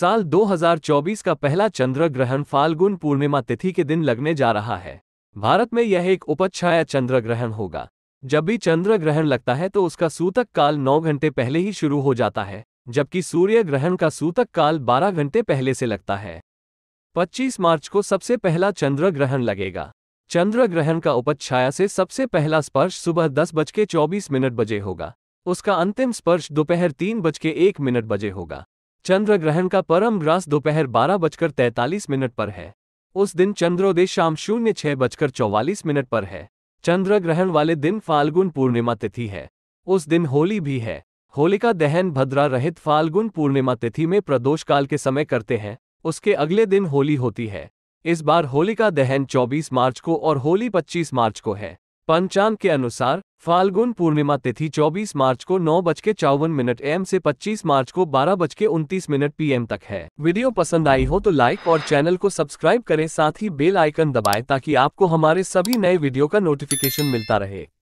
साल 2024 का पहला चंद्र ग्रहण फाल्गुन पूर्णिमा तिथि के दिन लगने जा रहा है भारत में यह एक उपच्छाया चंद्र ग्रहण होगा जब भी चंद्र ग्रहण लगता है तो उसका सूतक काल 9 घंटे पहले ही शुरू हो जाता है जबकि सूर्य ग्रहण का सूतक काल 12 घंटे पहले से लगता है 25 मार्च को सबसे पहला चंद्र ग्रहण लगेगा चंद्र ग्रहण का उपच्छाया से सबसे पहला स्पर्श सुबह दस बज के चौबीस मिनट बजे होगा उसका अंतिम स्पर्श दोपहर तीन बज के एक मिनट बजे होगा चंद्र ग्रहण का परम ग्रास दोपहर बारह बजकर तैतालीस मिनट पर है उस दिन चंद्रोदय शाम शून्य छह बजकर चौवालीस मिनट पर है चंद्र ग्रहण वाले दिन फाल्गुन पूर्णिमा तिथि है उस दिन होली भी है होलिका दहन भद्रा रहित फाल्गुन पूर्णिमा तिथि में प्रदोष काल के समय करते हैं उसके अगले दिन होली होती है इस बार होलिका दहन 24 मार्च को और होली 25 मार्च को है पंचांग के अनुसार फाल्गुन पूर्णिमा तिथि 24 मार्च को नौ बज के चौवन मिनट एम से 25 मार्च को बारह बज के उनतीस मिनट पीएम तक है वीडियो पसंद आई हो तो लाइक और चैनल को सब्सक्राइब करें साथ ही बेल आइकन दबाएं ताकि आपको हमारे सभी नए वीडियो का नोटिफिकेशन मिलता रहे